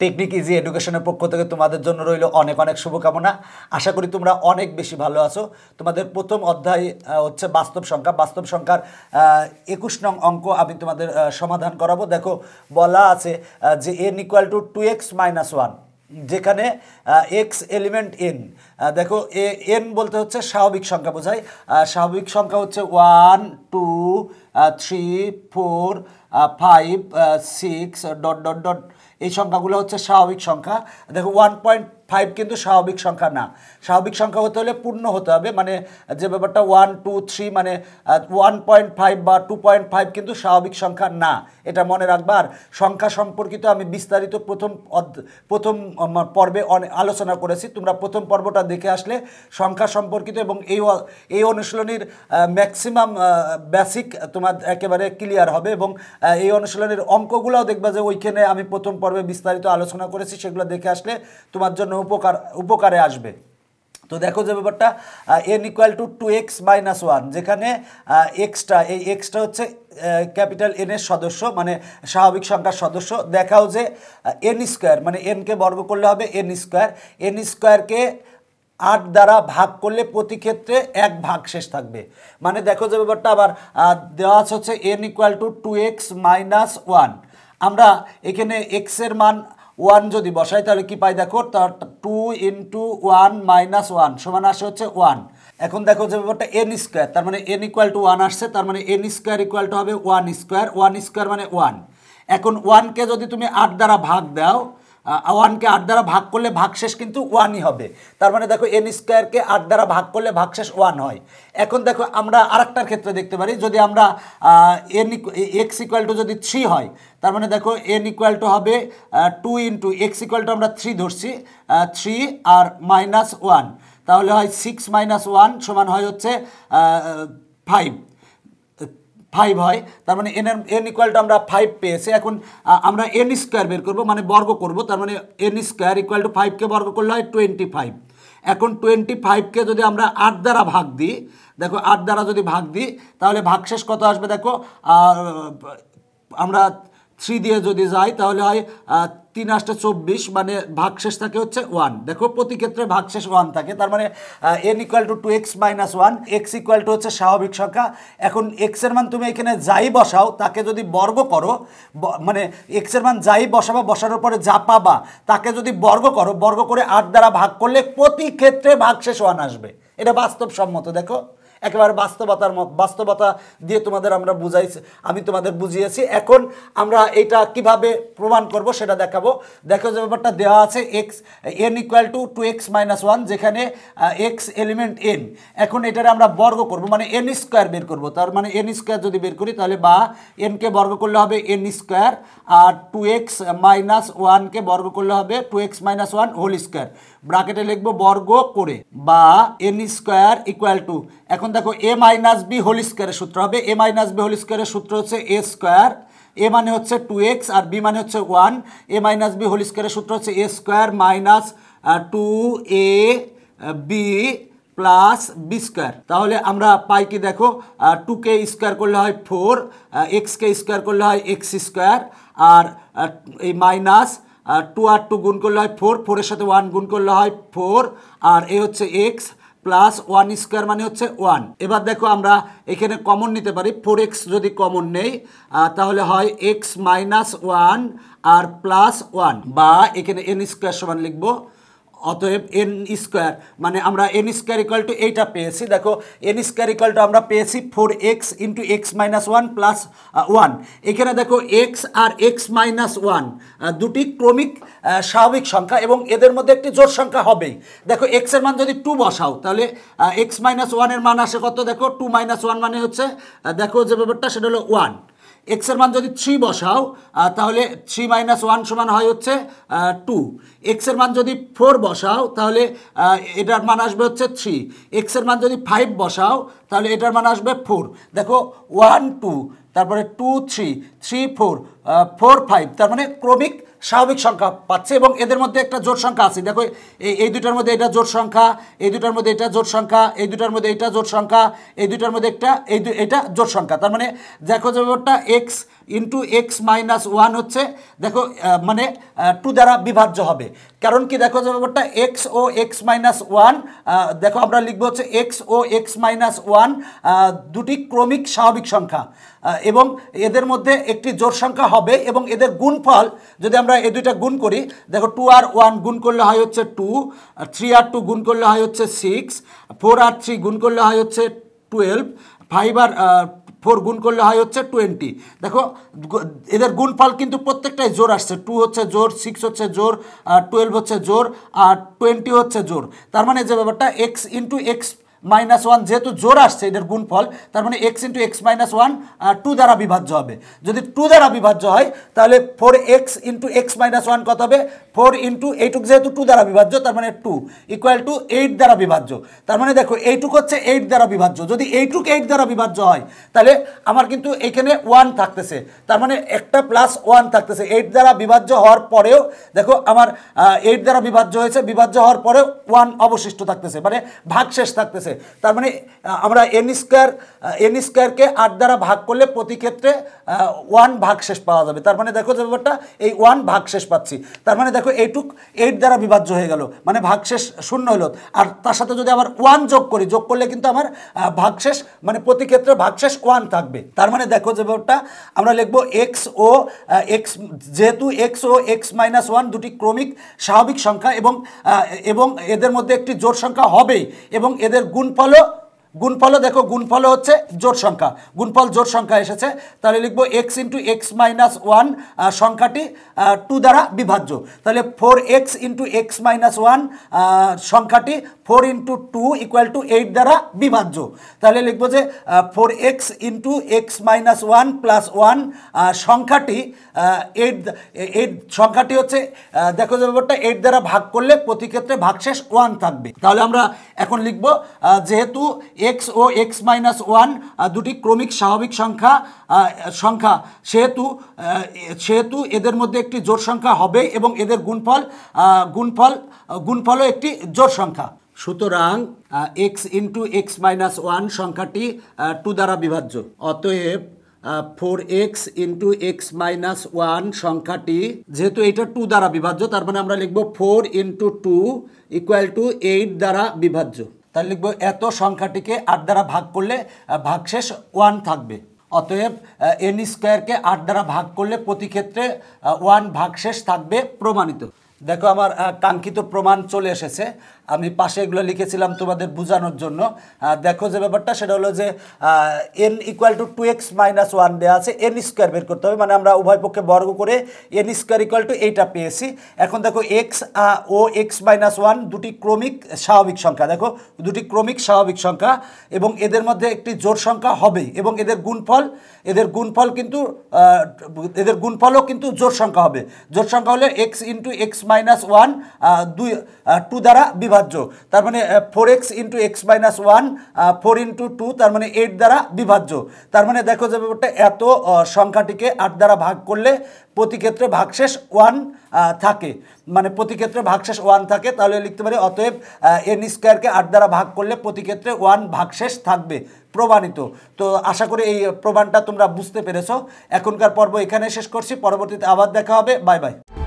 technique easy এডুকেশনের পক্ষ থেকে তোমাদের জন্য রইল অনেক অনেক শুভকামনা আশা করি তোমরা অনেক বেশি ভালো আছো তোমাদের প্রথম অধ্যায় হচ্ছে বাস্তব সংখ্যা বাস্তব সংখ্যার একুশ নং অঙ্ক আমি তোমাদের সমাধান করাবো দেখো বলা আছে যে N equal to two x minus one যেখানে এক্স এলিমেন্ট এন দেখো এ এন বলতে হচ্ছে স্বাভাবিক সংখ্যা বোঝায় স্বাভাবিক সংখ্যা হচ্ছে one two three four five six dot dot dot এই সংখ্যাগুলো হচ্ছে স্বাভাবিক সংখ্যা দেখো ওয়ান পয়েন্ট ফাইভ কিন্তু স্বাভাবিক সংখ্যা না স্বাভাবিক সংখ্যা হতে হলে পূর্ণ হতে হবে মানে যে ব্যাপারটা ওয়ান টু থ্রি মানে ওয়ান পয়েন্ট ফাইভ বা টু পয়েন্ট ফাইভ কিন্তু স্বাভাবিক সংখ্যা না এটা মনে রাখবার সংখ্যা সম্পর্কিত আমি বিস্তারিত প্রথম প্রথম পর্বে আলোচনা করেছি তোমরা প্রথম পর্বটা দেখে আসলে সংখ্যা সম্পর্কিত এবং এই এই অনুশীলনীর ম্যাক্সিমাম বেসিক তোমার একেবারে ক্লিয়ার হবে এবং এই অনুশীলনের অঙ্কগুলোও দেখবা যে ওইখানে আমি প্রথম পর্বে বিস্তারিত আলোচনা করেছি সেগুলো দেখে আসলে তোমার জন্য উপকার উপকারে আসবে তো দেখো যে ব্যাপারটা N equal to two x minus one যেখানে এক্সটা এই এক্সটা হচ্ছে ক্যাপিটাল এন এর সদস্য মানে স্বাভাবিক সংখ্যার সদস্য দেখাও যে এন স্কোয়ার মানে এনকে বর্গ করলে হবে এন স্কোয়ার এন স্কোয়ারকে আট দ্বারা ভাগ করলে প্রতি ক্ষেত্রে এক ভাগ শেষ থাকবে মানে দেখো যে ব্যাপারটা আবার দেওয়া আছে হচ্ছে N equal to two x minus one আমরা এখানে এক্সের মান ওয়ান যদি বসাই তাহলে কি পাই দেখো তার two into one minus one সমান আসে হচ্ছে ওয়ান এখন দেখো যে ব্যাপারটা এন স্কোয়ার তার মানে এন ইকুয়াল টু ওয়ান আসছে তার মানে এন স্কোয়ার ইকুয়াল টু হবে ওয়ান স্কোয়ার ওয়ান স্কোয়ার মানে ওয়ান এখন ওয়ানকে যদি তুমি আট দ্বারা ভাগ দাও ওয়ানকে আট দ্বারা ভাগ করলে ভাগশেষ কিন্তু ওয়ানই হবে তার মানে দেখো এন স্কোয়ারকে আট দ্বারা ভাগ করলে ভাগশেষ ওয়ান হয় এখন দেখো আমরা আরেকটার ক্ষেত্রে দেখতে পারি যদি আমরা এন এক্স ইকুয়াল টু যদি থ্রি হয় তার মানে দেখো এন ইকুয়াল টু হবে two into X equal to আমরা থ্রি ধরছি থ্রি আর মাইনাস ওয়ান তাহলে হয় সিক্স মাইনাস ওয়ান সমান হয় হচ্ছে ফাইভ ফাইভ হয় তার মানে এন এন ইকুয়াল আমরা ফাইভ পেয়েছি এখন আমরা এন স্কোয়ার বের করবো মানে বর্গ করব তার মানে এন স্কোয়ার ইকুয়াল টু ফাইভকে বর্গ করলে হয় টোয়েন্টি ফাইভ এখন টোয়েন্টি ফাইভকে যদি আমরা আট দ্বারা ভাগ দিই দেখো আট দ্বারা যদি ভাগ দিই তাহলে ভাগশেষ কত আসবে দেখো আমরা থ্রি দিয়ে যদি যাই তাহলে হয় তিন আসটা চব্বিশ মানে ভাগশেষ থাকে হচ্ছে ওয়ান দেখো প্রতি ক্ষেত্রে ভাগশেষ ওয়ান থাকে তার মানে N equal to two x minus one X equal to হচ্ছে স্বাভাবিক সংখ্যা এখন এক্সের মান তুমি এখানে যাই বসাও তাকে যদি বর্গ করো মানে এক্সের মান যাই বসাবা বসানোর পরে যা পাবা তাকে যদি বর্গ করো বর্গ করে আট দ্বারা ভাগ করলে প্রতি ক্ষেত্রে ভাগশেষ ওয়ান আসবে এটা বাস্তবসম্মত দেখো একেবারে বাস্তবতার মত বাস্তবতা দিয়ে তোমাদের আমরা বুঝাইছি আমি তোমাদের বুঝিয়েছি এখন আমরা এটা কিভাবে প্রমাণ করব সেটা দেখাবো দেখো যে ব্যাপারটা দেওয়া আছে X N equal to two x minus one যেখানে এক্স এলিমেন্ট এন এখন এটারে আমরা বর্গ করব মানে এন স্কোয়ার বের করব তার মানে এন স্কোয়ার যদি বের করি তাহলে বা এনকে বর্গ করলে হবে এন স্কোয়ার আর টু এক্স মাইনাস ওয়ানকে বর্গ করলে হবে two x minus one whole square ব্রাকেটে লিখবো বর্গ করে বা এন স্কোয়ার ইকুয়াল টু এখন এখন দেখো এ মাইনাস বি হোল স্কোয়ারের সূত্র হবে এ মাইনাস বি হোল স্কোয়ারের সূত্র হচ্ছে এ স্কোয়ার এ মানে হচ্ছে টু এক্স আর বি মানে হচ্ছে one A minus B whole স্কোয়ারের সূত্র হচ্ছে A square minus two A B plus B square তাহলে আমরা পাই কি দেখো টু কে স্কোয়ার করলে হয় ফোর এক্স কে স্কোয়ার করলে হয় এক্স স্কোয়ার আর এই মাইনাস টু আর টু গুণ করলে হয় ফোর ফোরের সাথে ওয়ান গুণ করলে হয় ফোর আর এ হচ্ছে এক্স প্লাস ওয়ান স্কোয়ার মানে হচ্ছে ওয়ান এবার দেখো আমরা এখানে কমন নিতে পারি ফোর এক্স যদি কমন নেই তাহলে হয় এক্স মাইনাস ওয়ান আর প্লাস ওয়ান বা এখানে এন স্কোয়ার সমান লিখবো অতএব এন স্কোয়ার মানে আমরা এন স্কোয়ার ইকাল টু এইটা পেয়েছি দেখো এন স্কোয়ার ইকাল টু আমরা পেয়েছি four x into x minus one plus one এখানে দেখো এক্স আর এক্স মাইনাস ওয়ান দুটি ক্রমিক স্বাভাবিক সংখ্যা এবং এদের মধ্যে একটি জোর সংখ্যা হবেই দেখো এক্সের মান যদি টু বসাও তাহলে এক্স মাইনাস ওয়ানের মান আসে কত দেখো টু মাইনাস ওয়ান মানে হচ্ছে দেখো যে ব্যাপারটা সেটা হলো ওয়ান এক্সের মান যদি থ্রি বসাও তাহলে থ্রি মাইনাস ওয়ান সমান হয় হচ্ছে টু এক্সের মান যদি ফোর বসাও তাহলে এটার মান আসবে হচ্ছে থ্রি এক্সের মান যদি ফাইভ বসাও তাহলে এটার মান আসবে ফোর দেখো ওয়ান টু তারপরে two three three four four five তার মানে ক্রমিক স্বাভাবিক সংখ্যা পাচ্ছে এবং এদের মধ্যে একটা জোট সংখ্যা আছে দেখো এই দুটার মধ্যে এটা জোট সংখ্যা এই দুটার মধ্যে এটা জোট সংখ্যা এই দুটার মধ্যে এটা জোট সংখ্যা এই দুটার মধ্যে একটা এই এটা জোট সংখ্যা তার মানে দেখো যে ব্যাপারটা x into x minus one হচ্ছে দেখো মানে টু দ্বারা বিভাজ্য হবে কারণ কি দেখো যে ব্যাপারটা এক্স ও এক্স মাইনাস ওয়ান দেখো আমরা লিখবো হচ্ছে এক্স ও এক্স মাইনাস ওয়ান দুটি ক্রমিক স্বাভাবিক সংখ্যা এবং এদের মধ্যে একটি জোট সংখ্যা হবে এবং এদের গুণফল যদি আমরা এ দুইটা গুণ করি দেখো টু আর ওয়ান গুণ করলে হয় হচ্ছে টু থ্রি আর টু গুণ করলে হয় হচ্ছে সিক্স ফোর আর থ্রি গুণ করলে হয় হচ্ছে টুয়েলভ ফাইভ আর ফোর গুণ করলে হয় হচ্ছে টোয়েন্টি দেখো এদের গুণফল কিন্তু প্রত্যেকটাই জোর আসছে টু হচ্ছে জোর সিক্স হচ্ছে জোর টুয়েলভ হচ্ছে জোর আর টোয়েন্টি হচ্ছে জোর তার মানে যে ব্যাপারটা x into x minus one যেহেতু জোর আসছে এটার গুণফল তার মানে x into x minus one two দ্বারা বিভাজ্য হবে যদি টু দ্বারা বিভাজ্য হয় তাহলে four x into x minus one কত হবে ফোর ইন্টু এইটুক যেহেতু টু দ্বারা বিভাজ্য তার মানে টু ইকুয়াল টু এইট দ্বারা বিভাজ্য তার মানে দেখো এইটুক হচ্ছে এইট দ্বারা বিভাজ্য যদি এইটুক এইট দ্বারা বিভাজ্য হয় তাহলে আমার কিন্তু এখানে ওয়ান থাকতেছে তার মানে একটা প্লাস ওয়ান থাকতেছে এইট দ্বারা বিভাজ্য হওয়ার পরেও দেখো আমার এইট দ্বারা বিভাজ্য হয়েছে বিভাজ্য হওয়ার পরেও ওয়ান অবশিষ্ট থাকতেছে মানে ভাগ শেষ থাকতেছে আছে তার মানে আমরা এন স্কোয়ার এন স্কোয়ারকে আট দ্বারা ভাগ করলে প্রতি ক্ষেত্রে ওয়ান ভাগ শেষ পাওয়া যাবে তার মানে দেখো যে ব্যাপারটা এই ওয়ান ভাগ শেষ পাচ্ছি তার মানে দেখো এইটুক এইট দ্বারা বিভাজ্য হয়ে গেল মানে ভাগ শেষ শূন্য হলো আর তার সাথে যদি আমার ওয়ান যোগ করি যোগ করলে কিন্তু আমার ভাগ শেষ মানে প্রতি ক্ষেত্রে ভাগ শেষ ওয়ান থাকবে তার মানে দেখো যে ব্যাপারটা আমরা লিখবো এক্স ও এক্স যেহেতু এক্স ও এক্স মাইনাস ওয়ান দুটি ক্রমিক স্বাভাবিক সংখ্যা এবং এবং এদের মধ্যে একটি জোর সংখ্যা হবেই এবং এদের গুণফল গুণফল দেখো গুণফল হচ্ছে জোর সংখ্যা গুণফল জোর সংখ্যা এসেছে তাহলে লিখবো x into x minus one সংখ্যাটি টু দ্বারা বিভাজ্য তাহলে four x into x minus one সংখ্যাটি four into two equal to eight দ্বারা বিভাজ্য তাহলে লিখবো যে four x into x minus one plus one সংখ্যাটি এইট এইট সংখ্যাটি হচ্ছে দেখো যে ব্যাপারটা এইট দ্বারা ভাগ করলে প্রতি ক্ষেত্রে ভাগশেষ ওয়ান থাকবে তাহলে আমরা এখন লিখব যেহেতু এক্স ও এক্স মাইনাস ওয়ান দুটি ক্রমিক স্বাভাবিক সংখ্যা সংখ্যা সেহেতু সেহেতু এদের মধ্যে একটি জোর সংখ্যা হবে এবং এদের গুণফল গুণফল গুণফলও একটি জোর সংখ্যা সুতরাং x into x minus one সংখ্যাটি টু দ্বারা বিভাজ্য অতএব four x into x minus one সংখ্যাটি যেহেতু এটা টু দ্বারা বিভাজ্য তার মানে আমরা লিখবো four into two equal to eight দ্বারা বিভাজ্য তাহলে লিখবো এত সংখ্যাটিকে আট দ্বারা ভাগ করলে ভাগশেষ ওয়ান থাকবে অতএব এন স্কোয়ারকে আট দ্বারা ভাগ করলে প্রতি ক্ষেত্রে ওয়ান ভাগশেষ থাকবে প্রমাণিত দেখো আমার কাঙ্ক্ষিত প্রমাণ চলে এসেছে আমি পাশে এগুলো লিখেছিলাম তোমাদের বোঝানোর জন্য দেখো যে ব্যাপারটা সেটা হলো যে N equal to two x minus one দেওয়া আছে এন স্কোয়ার বের করতে হবে মানে আমরা উভয় পক্ষে বর্গ করে এন স্কোয়ার ইকুয়াল টু এইটা পেয়েছি এখন দেখো এক্স ও এক্স মাইনাস ওয়ান দুটি ক্রমিক স্বাভাবিক সংখ্যা দেখো দুটি ক্রমিক স্বাভাবিক সংখ্যা এবং এদের মধ্যে একটি জোর সংখ্যা হবে এবং এদের গুণফল এদের গুণফল কিন্তু এদের গুণফলও কিন্তু জোর সংখ্যা হবে জোর সংখ্যা হলে x into x minus one দুই টু দ্বারা বিভাগ অবিভাজ্য তার মানে four x into x minus one four into two তার মানে এইট দ্বারা বিভাজ্য তার মানে দেখো যে ব্যাপারটা এত সংখ্যাটিকে আট দ্বারা ভাগ করলে প্রতি ক্ষেত্রে ভাগশেষ ওয়ান থাকে মানে প্রতি ক্ষেত্রে ভাগশেষ ওয়ান থাকে তাহলে লিখতে পারি অতএব এন স্কোয়ারকে আট দ্বারা ভাগ করলে প্রতি ক্ষেত্রে ওয়ান ভাগশেষ থাকবে প্রমাণিত তো আশা করি এই প্রমাণটা তোমরা বুঝতে পেরেছ এখনকার পর্ব এখানে শেষ করছি পরবর্তীতে আবার দেখা হবে বাই বাই